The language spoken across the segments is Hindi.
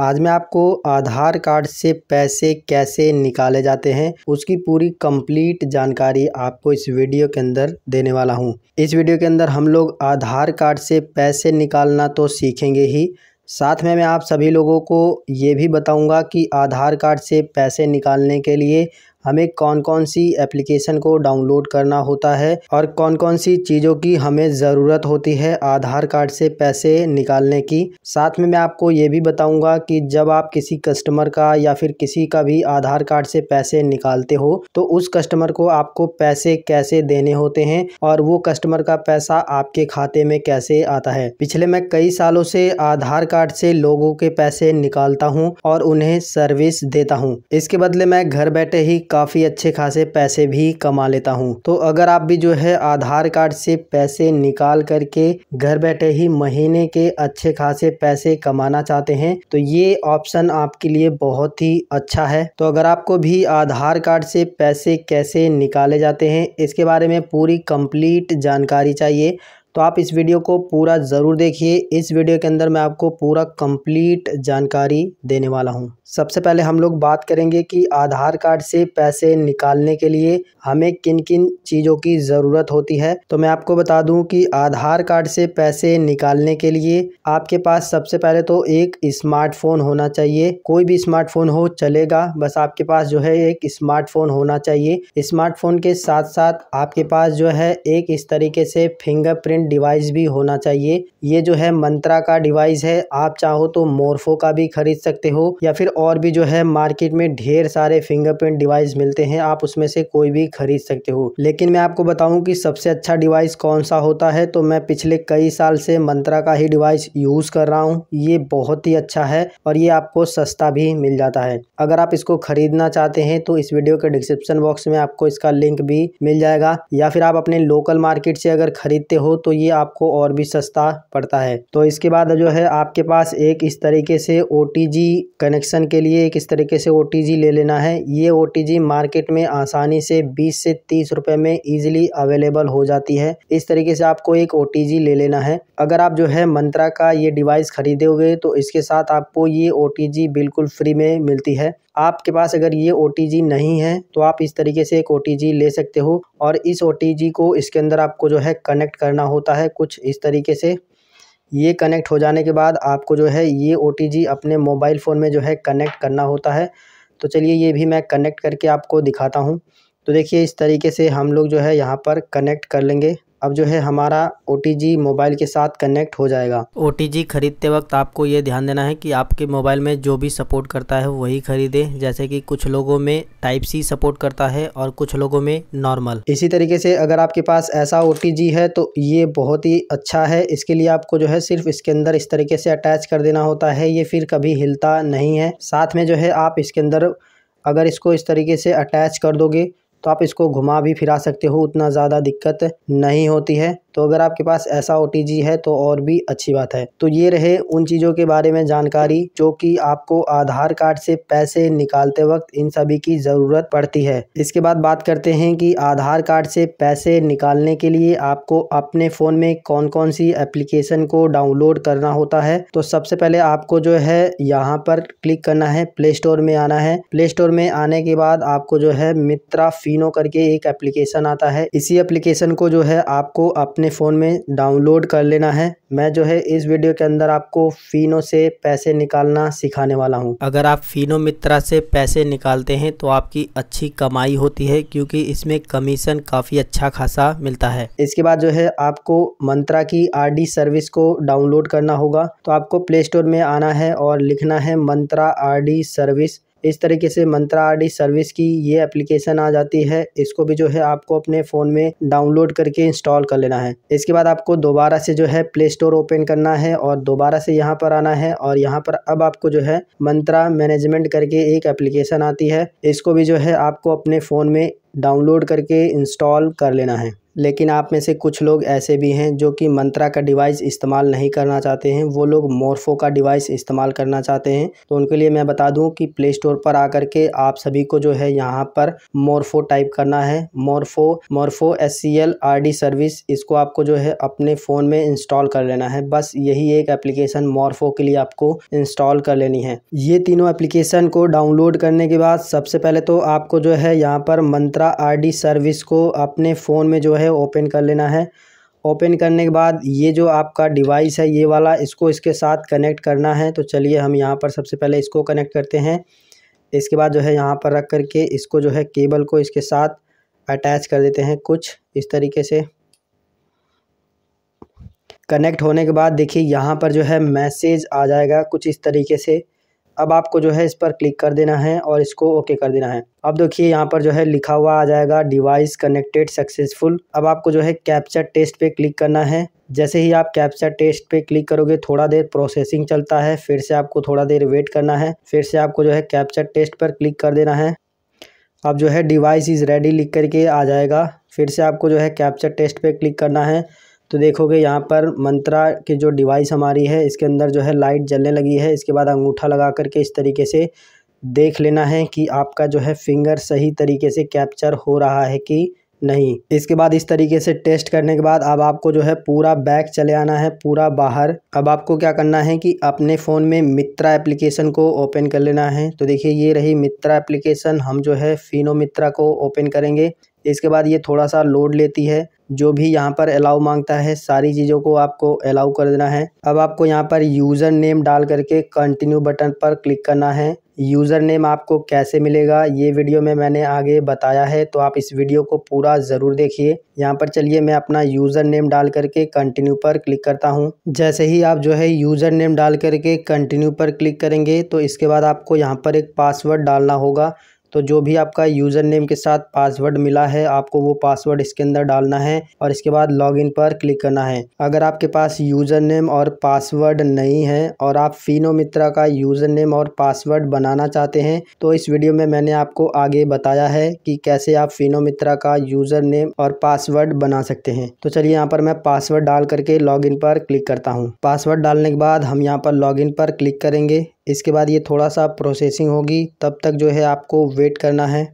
आज मैं आपको आधार कार्ड से पैसे कैसे निकाले जाते हैं उसकी पूरी कंप्लीट जानकारी आपको इस वीडियो के अंदर देने वाला हूं। इस वीडियो के अंदर हम लोग आधार कार्ड से पैसे निकालना तो सीखेंगे ही साथ में मैं आप सभी लोगों को ये भी बताऊंगा कि आधार कार्ड से पैसे निकालने के लिए हमें कौन कौन सी एप्लीकेशन को डाउनलोड करना होता है और कौन कौन सी चीज़ों की हमें ज़रूरत होती है आधार कार्ड से पैसे निकालने की साथ में मैं आपको ये भी बताऊंगा कि जब आप किसी कस्टमर का या फिर किसी का भी आधार कार्ड से पैसे निकालते हो तो उस कस्टमर को आपको पैसे कैसे देने होते हैं और वो कस्टमर का पैसा आपके खाते में कैसे आता है पिछले मैं कई सालों से आधार कार्ड से लोगों के पैसे निकालता हूँ और उन्हें सर्विस देता हूँ इसके बदले मैं घर बैठे ही काफ़ी अच्छे खासे पैसे भी कमा लेता हूँ तो अगर आप भी जो है आधार कार्ड से पैसे निकाल करके घर बैठे ही महीने के अच्छे खासे पैसे कमाना चाहते हैं तो ये ऑप्शन आपके लिए बहुत ही अच्छा है तो अगर आपको भी आधार कार्ड से पैसे कैसे निकाले जाते हैं इसके बारे में पूरी कंप्लीट जानकारी चाहिए तो आप इस वीडियो को पूरा ज़रूर देखिए इस वीडियो के अंदर मैं आपको पूरा कंप्लीट जानकारी देने वाला हूं। सबसे पहले हम लोग बात करेंगे कि आधार कार्ड से पैसे निकालने के लिए हमें किन किन चीज़ों की ज़रूरत होती है तो मैं आपको बता दूं कि आधार कार्ड से पैसे निकालने के लिए आपके पास सबसे पहले तो एक स्मार्टफोन होना चाहिए कोई भी स्मार्टफोन हो चलेगा बस आपके पास जो है एक स्मार्टफोन होना चाहिए स्मार्टफोन के साथ साथ आपके पास जो है एक इस तरीके से फिंगरप्रिंट इम्पोर्टेंट डिवाइस भी होना चाहिए ये जो है मंत्रा का डिवाइस है आप चाहो तो मोरफो का भी खरीद सकते हो या फिर और भी जो है मार्केट में ढेर सारे फिंगरप्रिंट डिवाइस मिलते हैं आप उसमें से कोई भी खरीद सकते हो लेकिन मैं आपको बताऊं कि सबसे अच्छा डिवाइस कौन सा होता है तो मैं पिछले कई साल से मंत्रा का ही डिवाइस यूज़ कर रहा हूँ ये बहुत ही अच्छा है और ये आपको सस्ता भी मिल जाता है अगर आप इसको खरीदना चाहते हैं तो इस वीडियो के डिस्क्रिप्शन बॉक्स में आपको इसका लिंक भी मिल जाएगा या फिर आप अपने लोकल मार्केट से अगर खरीदते हो तो ये आपको और भी सस्ता पड़ता है तो इसके बाद जो है आपके पास एक इस तरीके से ओ कनेक्शन के लिए एक इस तरीके से ओ ले लेना है ये ओ मार्केट में आसानी से बीस से तीस रुपए में ईजिली अवेलेबल हो जाती है इस तरीके से आपको एक ओ ले लेना है अगर आप जो है मंत्रा का ये डिवाइस खरीदोगे तो इसके साथ आपको ये ओ बिल्कुल फ्री में मिलती है आपके पास अगर ये ओ नहीं है तो आप इस तरीके से एक ओ ले सकते हो और इस ओ को इसके अंदर आपको जो है कनेक्ट करना हो होता है कुछ इस तरीके से ये कनेक्ट हो जाने के बाद आपको जो है ये ओ अपने मोबाइल फ़ोन में जो है कनेक्ट करना होता है तो चलिए ये भी मैं कनेक्ट करके आपको दिखाता हूँ तो देखिए इस तरीके से हम लोग जो है यहाँ पर कनेक्ट कर लेंगे अब जो है हमारा ओ मोबाइल के साथ कनेक्ट हो जाएगा ओ खरीदते वक्त आपको ये ध्यान देना है कि आपके मोबाइल में जो भी सपोर्ट करता है वही खरीदे जैसे कि कुछ लोगों में टाइप सी सपोर्ट करता है और कुछ लोगों में नॉर्मल इसी तरीके से अगर आपके पास ऐसा ओ है तो ये बहुत ही अच्छा है इसके लिए आपको जो है सिर्फ इसके अंदर इस तरीके से अटैच कर देना होता है ये फिर कभी हिलता नहीं है साथ में जो है आप इसके अंदर अगर इसको इस तरीके से अटैच कर दोगे तो आप इसको घुमा भी फिरा सकते हो उतना ज़्यादा दिक्कत नहीं होती है तो अगर आपके पास ऐसा ओ है तो और भी अच्छी बात है तो ये रहे उन चीज़ों के बारे में जानकारी जो कि आपको आधार कार्ड से पैसे निकालते वक्त इन सभी की ज़रूरत पड़ती है इसके बाद बात करते हैं कि आधार कार्ड से पैसे निकालने के लिए आपको अपने फ़ोन में कौन कौन सी एप्लीकेशन को डाउनलोड करना होता है तो सबसे पहले आपको जो है यहाँ पर क्लिक करना है प्ले स्टोर में आना है प्ले स्टोर में आने के बाद आपको जो है मित्रा फिनो करके एक एप्लीकेशन आता है इसी एप्लीकेशन को जो है आपको अपने अपने फ़ोन में डाउनलोड कर लेना है मैं जो है इस वीडियो के अंदर आपको फिनो से पैसे निकालना सिखाने वाला हूं। अगर आप फिनो मित्रा से पैसे निकालते हैं तो आपकी अच्छी कमाई होती है क्योंकि इसमें कमीशन काफ़ी अच्छा खासा मिलता है इसके बाद जो है आपको मंत्रा की आर सर्विस को डाउनलोड करना होगा तो आपको प्ले स्टोर में आना है और लिखना है मंत्रा आर सर्विस इस तरीके से मंत्रा आर सर्विस की ये एप्लीकेशन आ जाती है इसको भी जो है आपको अपने फ़ोन में डाउनलोड करके इंस्टॉल कर लेना है इसके बाद आपको दोबारा से जो है प्ले स्टोर ओपन करना है और दोबारा से यहाँ पर आना है और यहाँ पर अब आपको जो है मंत्रा मैनेजमेंट करके एक एप्लीकेशन आती है इसको भी जो है आपको अपने फ़ोन में डाउनलोड करके इंस्टॉल कर लेना है लेकिन आप में से कुछ लोग ऐसे भी हैं जो कि मंत्रा का डिवाइस इस्तेमाल नहीं करना चाहते हैं वो लोग मोर्फो का डिवाइस इस्तेमाल करना चाहते हैं तो उनके लिए मैं बता दूं कि प्ले स्टोर पर आकर के आप सभी को जो है यहाँ पर मोर्फो टाइप करना है Morpho Morpho S C L R D service इसको आपको जो है अपने फ़ोन में इंस्टॉल कर लेना है बस यही एक एप्लीकेशन मोर्फो के लिए आपको इंस्टॉल कर लेनी है ये तीनों एप्लीकेशन को डाउनलोड करने के बाद सबसे पहले तो आपको जो है यहाँ पर मंत्रा आर डी सर्विस को अपने फ़ोन में जो है है ओपन कर लेना है ओपन करने के बाद ये जो आपका डिवाइस है ये वाला इसको इसके साथ कनेक्ट करना है तो चलिए हम यहाँ पर सबसे पहले इसको कनेक्ट करते हैं इसके बाद जो है यहाँ पर रख करके इसको जो है केबल को इसके साथ अटैच कर देते हैं कुछ इस तरीके से कनेक्ट होने के बाद देखिए यहाँ पर जो है मैसेज आ जाएगा कुछ इस तरीके से अब आपको जो है इस पर क्लिक कर देना है और इसको ओके कर देना है अब देखिए यहाँ पर जो है लिखा हुआ आ जाएगा डिवाइस कनेक्टेड सक्सेसफुल अब आपको जो है कैप्चर टेस्ट पे क्लिक करना है जैसे ही आप कैप्चर टेस्ट पे क्लिक करोगे थोड़ा देर प्रोसेसिंग चलता है फिर से आपको थोड़ा देर वेट करना है फिर से आपको जो है कैप्चर टेस्ट पर क्लिक कर देना है अब जो है डिवाइस इज़ रेडी लिख करके आ जाएगा फिर से आपको जो है कैप्चर टेस्ट पर क्लिक करना है तो देखोगे यहाँ पर मंत्रा की जो डिवाइस हमारी है इसके अंदर जो है लाइट जलने लगी है इसके बाद अंगूठा लगा करके इस तरीके से देख लेना है कि आपका जो है फिंगर सही तरीके से कैप्चर हो रहा है कि नहीं इसके बाद इस तरीके से टेस्ट करने के बाद अब आपको जो है पूरा बैक चले आना है पूरा बाहर अब आपको क्या करना है कि अपने फ़ोन में मित्रा एप्लीकेशन को ओपन कर लेना है तो देखिए ये रही मित्रा एप्लीकेशन हम जो है फिनो मित्रा को ओपन करेंगे इसके बाद ये थोड़ा सा लोड लेती है जो भी यहाँ पर अलाउ मांगता है सारी चीज़ों को आपको अलाउ कर देना है अब आपको यहाँ पर यूज़र नेम डाल करके कंटिन्यू बटन पर क्लिक करना है यूज़र नेम आपको कैसे मिलेगा ये वीडियो में मैंने आगे बताया है तो आप इस वीडियो को पूरा ज़रूर देखिए यहाँ पर चलिए मैं अपना यूज़र नेम डाल करके कंटिन्यू पर क्लिक करता हूँ जैसे ही आप जो है यूज़र नेम डाल करके कंटिन्यू पर क्लिक करेंगे तो इसके बाद आपको यहाँ पर एक पासवर्ड डालना होगा तो जो भी आपका यूज़र नेम के साथ पासवर्ड मिला है आपको वो पासवर्ड इसके अंदर डालना है और इसके बाद लॉगिन पर क्लिक करना है अगर आपके पास यूज़र नेम और पासवर्ड नहीं है और आप फिनो मित्रा का यूज़र नेम और पासवर्ड बनाना चाहते हैं तो इस वीडियो में मैंने आपको आगे बताया है कि कैसे आप फिनो मित्रा का यूज़र नेम और पासवर्ड बना सकते हैं तो चलिए यहाँ पर मैं पासवर्ड डाल करके इन पर क्लिक करता हूँ पासवर्ड डालने के बाद हम यहाँ पर लॉगिन पर क्लिक करेंगे इसके बाद ये थोड़ा सा प्रोसेसिंग होगी तब तक जो है आपको वेट करना है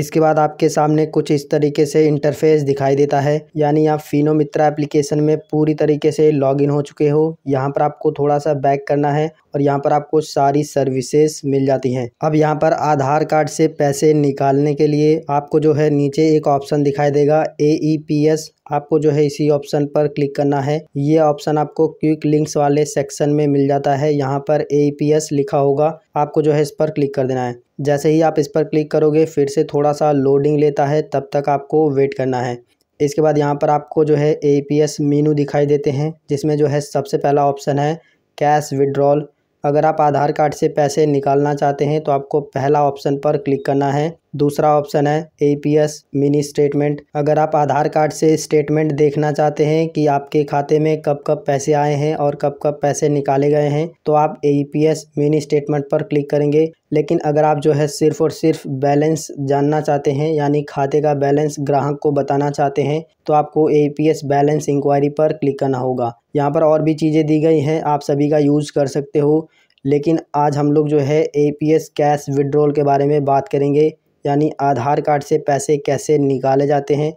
इसके बाद आपके सामने कुछ इस तरीके से इंटरफेस दिखाई देता है यानी आप फिनो मित्रा एप्लीकेशन में पूरी तरीके से लॉगिन हो चुके हो यहाँ पर आपको थोड़ा सा बैक करना है और यहाँ पर आपको सारी सर्विसेज मिल जाती हैं अब यहाँ पर आधार कार्ड से पैसे निकालने के लिए आपको जो है नीचे एक ऑप्शन दिखाई देगा ए ई पी एस आपको जो है इसी ऑप्शन पर क्लिक करना है ये ऑप्शन आपको क्विक लिंक्स वाले सेक्शन में मिल जाता है यहाँ पर ए लिखा होगा आपको जो है इस पर क्लिक कर देना है जैसे ही आप इस पर क्लिक करोगे फिर से थोड़ा सा लोडिंग लेता है तब तक आपको वेट करना है इसके बाद यहाँ पर आपको जो है ए पी एस मीनू दिखाई देते हैं जिसमें जो है सबसे पहला ऑप्शन है कैश विड्रॉल अगर आप आधार कार्ड से पैसे निकालना चाहते हैं तो आपको पहला ऑप्शन पर क्लिक करना है दूसरा ऑप्शन है A P S mini statement अगर आप आधार कार्ड से स्टेटमेंट देखना चाहते हैं कि आपके खाते में कब कब पैसे आए हैं और कब कब पैसे निकाले गए हैं तो आप A P S mini statement पर क्लिक करेंगे लेकिन अगर आप जो है सिर्फ और सिर्फ बैलेंस जानना चाहते हैं यानी खाते का बैलेंस ग्राहक को बताना चाहते हैं तो आपको A P S balance enquiry पर क्लिक करना होगा यहाँ पर और भी चीज़ें दी गई हैं आप सभी का यूज़ कर सकते हो लेकिन आज हम लोग जो है A P S cash withdrawal के बारे में बात करेंगे यानी आधार कार्ड से पैसे कैसे निकाले जाते हैं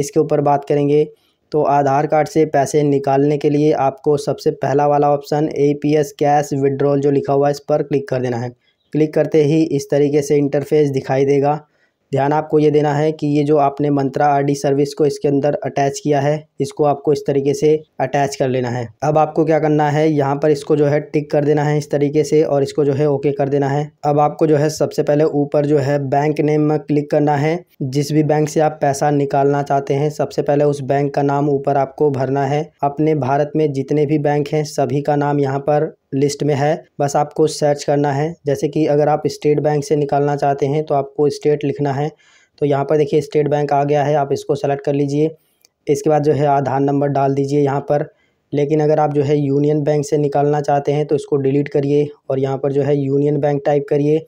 इसके ऊपर बात करेंगे तो आधार कार्ड से पैसे निकालने के लिए आपको सबसे पहला वाला option A P S cash withdrawal जो लिखा हुआ है इस पर क्लिक कर देना है क्लिक करते ही इस तरीके से इंटरफेस दिखाई देगा ध्यान आपको ये देना है कि ये जो आपने मंत्रा आरडी सर्विस को इसके अंदर अटैच किया है इसको आपको इस तरीके से अटैच कर लेना है अब आपको क्या करना है यहाँ पर इसको जो है टिक कर देना है इस तरीके से और इसको जो है ओके कर देना है अब आपको जो है सबसे पहले ऊपर जो है बैंक नेम में क्लिक करना है जिस भी बैंक से आप पैसा निकालना चाहते हैं सबसे पहले उस बैंक का नाम ऊपर आपको भरना है अपने भारत में जितने भी बैंक हैं सभी का नाम यहाँ पर लिस्ट में है बस आपको सर्च करना है जैसे कि अगर आप स्टेट बैंक से निकालना चाहते हैं तो आपको स्टेट लिखना है तो यहाँ पर देखिए स्टेट बैंक आ गया है आप इसको सेलेक्ट कर लीजिए इसके बाद जो है आधार नंबर डाल दीजिए यहाँ पर लेकिन अगर आप जो है यूनियन बैंक से निकालना चाहते हैं तो इसको डिलीट करिए और यहाँ पर जो है यूनियन बैंक टाइप करिए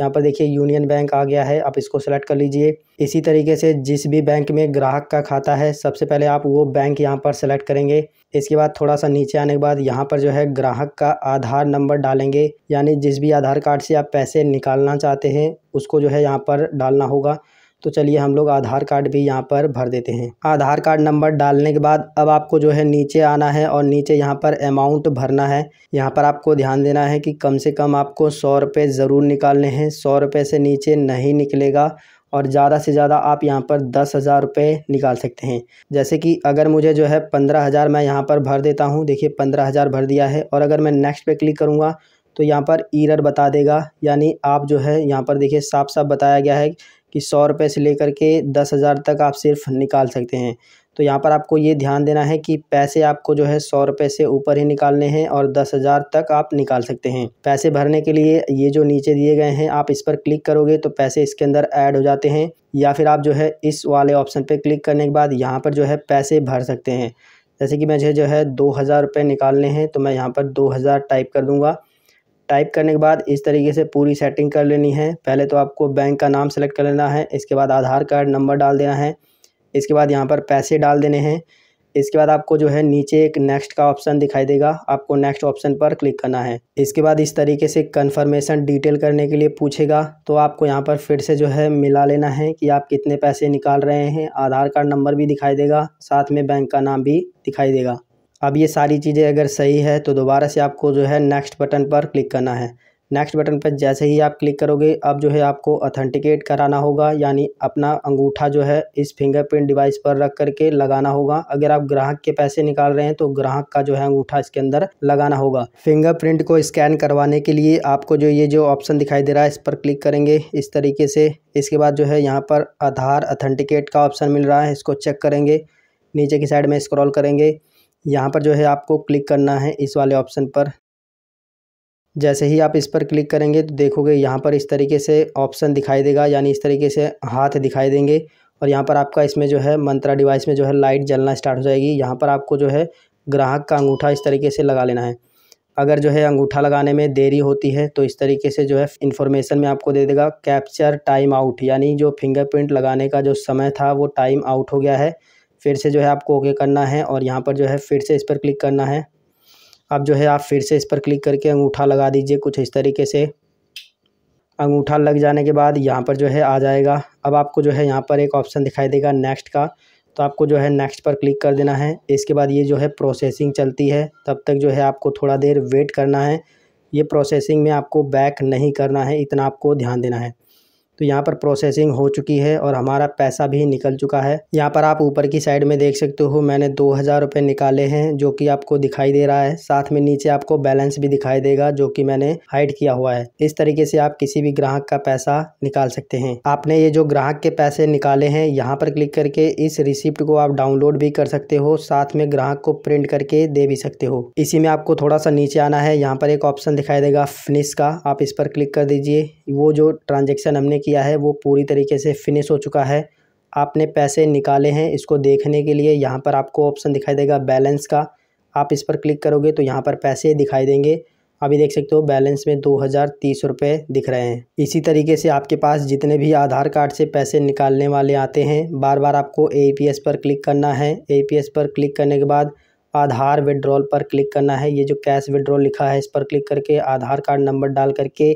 यहाँ पर देखिए यूनियन बैंक आ गया है आप इसको सेलेक्ट कर लीजिए इसी तरीके से जिस भी बैंक में ग्राहक का खाता है सबसे पहले आप वो बैंक यहाँ पर सेलेक्ट करेंगे इसके बाद थोड़ा सा नीचे आने के बाद यहाँ पर जो है ग्राहक का आधार नंबर डालेंगे यानी जिस भी आधार कार्ड से आप पैसे निकालना चाहते हैं उसको जो है यहाँ पर डालना होगा तो चलिए हम लोग आधार कार्ड भी यहाँ पर भर देते हैं आधार कार्ड नंबर डालने के बाद अब आपको जो है नीचे आना है और नीचे यहाँ पर अमाउंट भरना है यहाँ पर आपको ध्यान देना है कि कम से कम आपको सौ रुपये ज़रूर निकालने हैं सौ रुपये से नीचे नहीं निकलेगा और ज़्यादा से ज़्यादा आप यहाँ पर दस हज़ार रुपये निकाल सकते हैं जैसे कि अगर मुझे जो है पंद्रह हज़ार मैं यहाँ पर भर देता हूँ देखिए पंद्रह हज़ार भर दिया है और अगर मैं नेक्स्ट पे क्लिक करूँगा तो यहाँ पर ईरर बता देगा यानी आप जो है यहाँ पर देखिए साफ साफ बताया गया है कि सौ रुपये से लेकर के दस हज़ार तक आप सिर्फ निकाल सकते हैं तो यहाँ पर आपको ये ध्यान देना है कि पैसे आपको जो है सौ रुपये से ऊपर ही निकालने हैं और दस हज़ार तक आप निकाल सकते हैं पैसे भरने के लिए ये जो नीचे दिए गए हैं आप इस पर क्लिक करोगे तो पैसे इसके अंदर ऐड हो जाते हैं या फिर आप जो है इस वाले ऑप्शन पर क्लिक करने के बाद यहाँ पर जो है पैसे भर सकते हैं जैसे कि मुझे जो है दो हज़ार रुपये निकालने हैं तो मैं यहाँ पर दो हज़ार टाइप कर दूँगा टाइप करने के बाद इस तरीके से पूरी सेटिंग कर लेनी है पहले तो आपको बैंक का नाम सेलेक्ट कर लेना है इसके बाद आधार कार्ड नंबर डाल देना है इसके बाद यहाँ पर पैसे डाल देने हैं इसके बाद आपको जो है नीचे एक नेक्स्ट का ऑप्शन दिखाई देगा आपको नेक्स्ट ऑप्शन पर क्लिक करना है इसके बाद इस तरीके से कंफर्मेशन डिटेल करने के लिए पूछेगा तो आपको यहाँ पर फिर से जो है मिला लेना है कि आप कितने पैसे निकाल रहे हैं आधार कार्ड नंबर भी दिखाई देगा साथ में बैंक का नाम भी दिखाई देगा अब ये सारी चीज़ें अगर सही है तो दोबारा से आपको जो है नेक्स्ट बटन पर क्लिक करना है नेक्स्ट बटन पर जैसे ही आप क्लिक करोगे अब जो है आपको अथेंटिकेट कराना होगा यानी अपना अंगूठा जो है इस फिंगरप्रिंट डिवाइस पर रख करके लगाना होगा अगर आप ग्राहक के पैसे निकाल रहे हैं तो ग्राहक का जो है अंगूठा इसके अंदर लगाना होगा फिंगरप्रिंट को स्कैन करवाने के लिए आपको जो ये जो ऑप्शन दिखाई दे रहा है इस पर क्लिक करेंगे इस तरीके से इसके बाद जो है यहाँ पर आधार अथेंटिकेट का ऑप्शन मिल रहा है इसको चेक करेंगे नीचे की साइड में स्क्रॉल करेंगे यहाँ पर जो है आपको क्लिक करना है इस वाले ऑप्शन पर जैसे ही आप इस पर क्लिक करेंगे तो देखोगे यहाँ पर इस तरीके से ऑप्शन दिखाई देगा यानी इस तरीके से हाथ दिखाई देंगे और यहाँ पर आपका इसमें जो है मंत्रा डिवाइस में जो है लाइट जलना स्टार्ट हो जाएगी यहाँ पर आपको जो है ग्राहक का अंगूठा इस तरीके से लगा लेना है अगर जो है अंगूठा लगाने में देरी होती है तो इस तरीके से जो है इन्फॉर्मेशन में आपको दे देगा कैप्चर टाइम आउट यानी जो फिंगरप्रिंट लगाने का जो समय था वो टाइम आउट हो गया है फिर से जो है आपको ओके करना है और यहाँ पर जो है फिर से इस पर क्लिक करना है अब जो है आप फिर से इस पर क्लिक करके अंगूठा लगा दीजिए कुछ इस तरीके से अंगूठा लग जाने के बाद यहाँ पर जो है आ जाएगा अब आपको जो है यहाँ पर एक ऑप्शन दिखाई देगा नेक्स्ट का तो आपको जो है नेक्स्ट पर क्लिक कर देना है इसके बाद ये जो है प्रोसेसिंग चलती है तब तक जो है आपको थोड़ा देर वेट करना है ये प्रोसेसिंग में आपको बैक नहीं करना है इतना आपको ध्यान देना है तो यहाँ पर प्रोसेसिंग हो चुकी है और हमारा पैसा भी निकल चुका है यहाँ पर आप ऊपर की साइड में देख सकते हो मैंने दो हज़ार रुपये निकाले हैं जो कि आपको दिखाई दे रहा है साथ में नीचे आपको बैलेंस भी दिखाई देगा जो कि मैंने हाइड किया हुआ है इस तरीके से आप किसी भी ग्राहक का पैसा निकाल सकते हैं आपने ये जो ग्राहक के पैसे निकाले हैं यहाँ पर क्लिक करके इस रिसिप्ट को आप डाउनलोड भी कर सकते हो साथ में ग्राहक को प्रिंट करके दे भी सकते हो इसी में आपको थोड़ा सा नीचे आना है यहाँ पर एक ऑप्शन दिखाई देगा फिनिश का आप इस पर क्लिक कर दीजिए वो जो ट्रांजेक्शन हमने की किया है वो पूरी तरीके से फिनिश हो चुका है आपने पैसे निकाले हैं इसको देखने के लिए यहाँ पर आपको ऑप्शन दिखाई देगा बैलेंस का आप इस पर क्लिक करोगे तो यहाँ पर पैसे दिखाई देंगे अभी देख सकते हो बैलेंस में दो हज़ार तीस रुपये दिख रहे हैं इसी तरीके से आपके पास जितने भी आधार कार्ड से पैसे निकालने वाले आते हैं बार बार आपको ए पर क्लिक करना है ए पर क्लिक करने के बाद आधार विड्रॉल पर क्लिक करना है ये जो कैश विड्रॉल लिखा है इस पर क्लिक करके आधार कार्ड नंबर डाल करके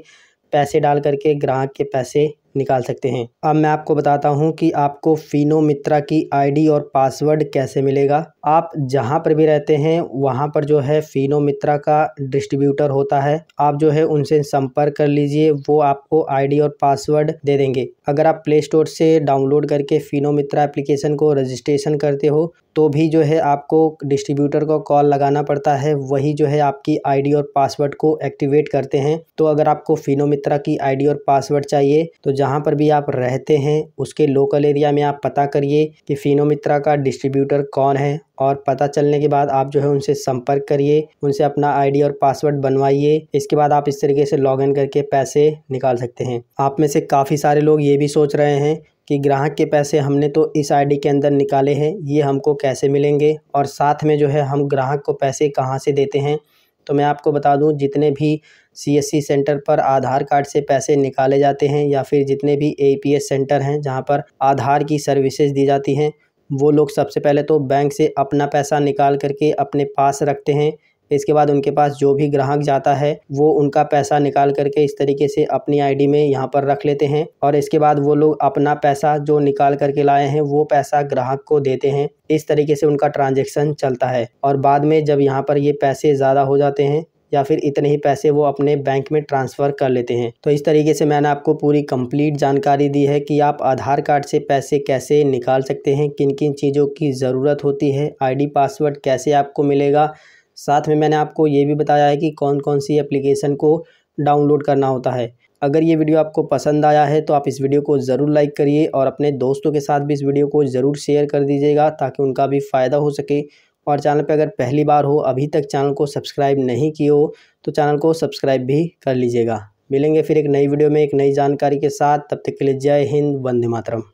पैसे डाल करके ग्राहक के पैसे निकाल सकते हैं अब मैं आपको बताता हूं कि आपको फिनो मित्रा की आईडी और पासवर्ड कैसे मिलेगा आप जहां पर भी रहते हैं वहां पर जो है फिनो मित्रा का डिस्ट्रीब्यूटर होता है आप जो है उनसे संपर्क कर लीजिए वो आपको आईडी और पासवर्ड दे देंगे अगर आप प्ले स्टोर से डाउनलोड करके फिनो मित्रा एप्लीकेशन को रजिस्ट्रेशन करते हो तो भी जो है आपको डिस्ट्रीब्यूटर को कॉल लगाना पड़ता है वही जो है आपकी आईडी और पासवर्ड को एक्टिवेट करते हैं तो अगर आपको फिनो मित्रा की आईडी और पासवर्ड चाहिए तो जहाँ पर भी आप रहते हैं उसके लोकल एरिया में आप पता करिए कि फ़िनोमित्रा का डिस्ट्रीब्यूटर कौन है और पता चलने के बाद आप जो है उनसे संपर्क करिए उनसे अपना आईडी और पासवर्ड बनवाइए इसके बाद आप इस तरीके से लॉगिन करके पैसे निकाल सकते हैं आप में से काफ़ी सारे लोग ये भी सोच रहे हैं कि ग्राहक के पैसे हमने तो इस आईडी के अंदर निकाले हैं ये हमको कैसे मिलेंगे और साथ में जो है हम ग्राहक को पैसे कहाँ से देते हैं तो मैं आपको बता दूं जितने भी सीएससी सेंटर पर आधार कार्ड से पैसे निकाले जाते हैं या फिर जितने भी एपीएस सेंटर हैं जहां पर आधार की सर्विसेज दी जाती हैं वो लोग सबसे पहले तो बैंक से अपना पैसा निकाल करके अपने पास रखते हैं इसके बाद उनके पास जो भी ग्राहक जाता है वो उनका पैसा निकाल करके इस तरीके से अपनी आईडी में यहाँ पर रख लेते हैं और इसके बाद वो लोग अपना पैसा जो निकाल करके लाए हैं वो पैसा ग्राहक को देते हैं इस तरीके से उनका ट्रांजेक्शन चलता है और बाद में जब यहाँ पर ये पैसे ज़्यादा हो जाते हैं या फिर इतने ही पैसे वो अपने बैंक में ट्रांसफ़र कर लेते हैं तो इस तरीके से मैंने आपको पूरी कंप्लीट जानकारी दी है कि आप आधार कार्ड से पैसे कैसे निकाल सकते हैं किन किन चीज़ों की ज़रूरत होती है आईडी पासवर्ड कैसे आपको मिलेगा साथ में मैंने आपको ये भी बताया है कि कौन कौन सी एप्लीकेशन को डाउनलोड करना होता है अगर ये वीडियो आपको पसंद आया है तो आप इस वीडियो को ज़रूर लाइक करिए और अपने दोस्तों के साथ भी इस वीडियो को ज़रूर शेयर कर दीजिएगा ताकि उनका भी फ़ायदा हो सके और चैनल पर अगर पहली बार हो अभी तक चैनल को सब्सक्राइब नहीं किए हो तो चैनल को सब्सक्राइब भी कर लीजिएगा मिलेंगे फिर एक नई वीडियो में एक नई जानकारी के साथ तब तक के लिए जय हिंद वंदे मातरम